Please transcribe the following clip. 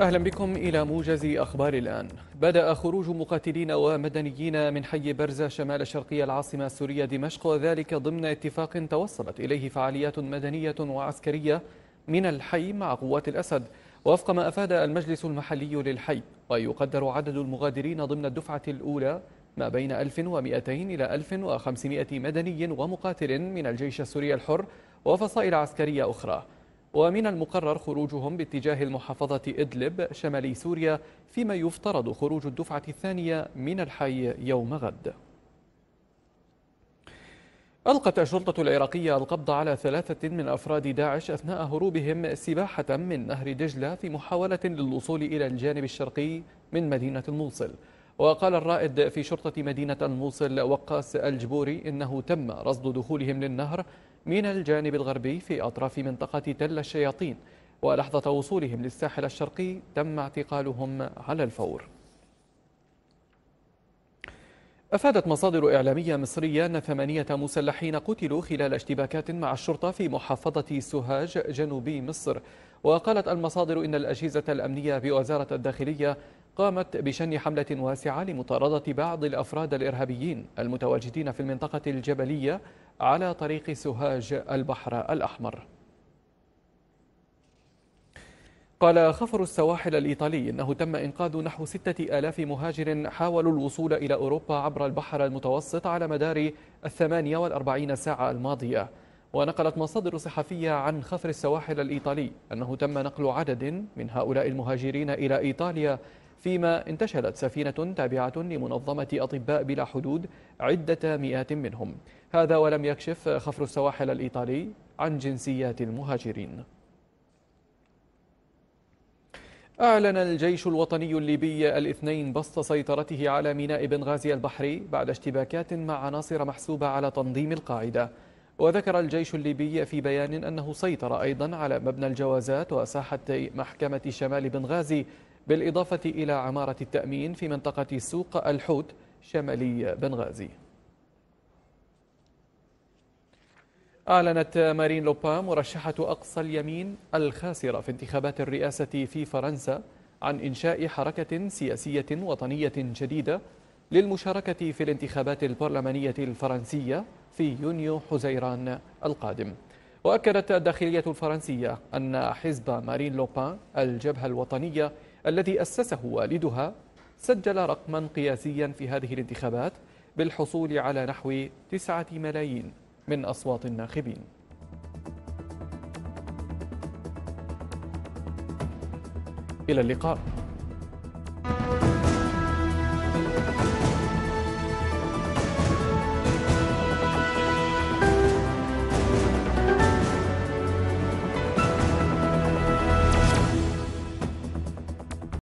أهلا بكم إلى موجز أخبار الآن بدأ خروج مقاتلين ومدنيين من حي برزة شمال شرقي العاصمة السورية دمشق وذلك ضمن اتفاق توصلت إليه فعاليات مدنية وعسكرية من الحي مع قوات الأسد وفق ما أفاد المجلس المحلي للحي ويقدر عدد المغادرين ضمن الدفعة الأولى ما بين 1200 إلى 1500 مدني ومقاتل من الجيش السوري الحر وفصائل عسكرية أخرى ومن المقرر خروجهم باتجاه المحافظة إدلب شمالي سوريا فيما يفترض خروج الدفعة الثانية من الحي يوم غد ألقت الشرطة العراقية القبض على ثلاثة من أفراد داعش أثناء هروبهم سباحة من نهر دجلة في محاولة للوصول إلى الجانب الشرقي من مدينة الموصل وقال الرائد في شرطة مدينة الموصل وقاس الجبوري إنه تم رصد دخولهم للنهر من الجانب الغربي في أطراف منطقة تل الشياطين ولحظة وصولهم للساحل الشرقي تم اعتقالهم على الفور أفادت مصادر إعلامية مصرية أن ثمانية مسلحين قتلوا خلال اشتباكات مع الشرطة في محافظة سوهاج جنوبي مصر وقالت المصادر إن الأجهزة الأمنية بوزارة الداخلية قامت بشن حملة واسعة لمطاردة بعض الأفراد الإرهابيين المتواجدين في المنطقة الجبلية على طريق سوهاج البحر الأحمر قال خفر السواحل الإيطالي أنه تم إنقاذ نحو ستة آلاف مهاجر حاولوا الوصول إلى أوروبا عبر البحر المتوسط على مدار الثمانية والأربعين ساعة الماضية ونقلت مصادر صحفية عن خفر السواحل الإيطالي أنه تم نقل عدد من هؤلاء المهاجرين إلى إيطاليا فيما انتشلت سفينة تابعة لمنظمة أطباء بلا حدود عدة مئات منهم هذا ولم يكشف خفر السواحل الإيطالي عن جنسيات المهاجرين أعلن الجيش الوطني الليبي الاثنين بسط سيطرته على ميناء بنغازي البحري بعد اشتباكات مع عناصر محسوبة على تنظيم القاعدة وذكر الجيش الليبي في بيان أنه سيطر أيضا على مبنى الجوازات وساحة محكمة شمال بنغازي بالإضافة إلى عمارة التأمين في منطقة سوق الحوت شمالي بنغازي أعلنت مارين لوبا مرشحة أقصى اليمين الخاسرة في انتخابات الرئاسة في فرنسا عن إنشاء حركة سياسية وطنية جديدة للمشاركة في الانتخابات البرلمانية الفرنسية في يونيو حزيران القادم وأكدت الداخلية الفرنسية أن حزب مارين لوبان الجبهة الوطنية الذي أسسه والدها سجل رقما قياسيا في هذه الانتخابات بالحصول على نحو تسعة ملايين من أصوات الناخبين إلى اللقاء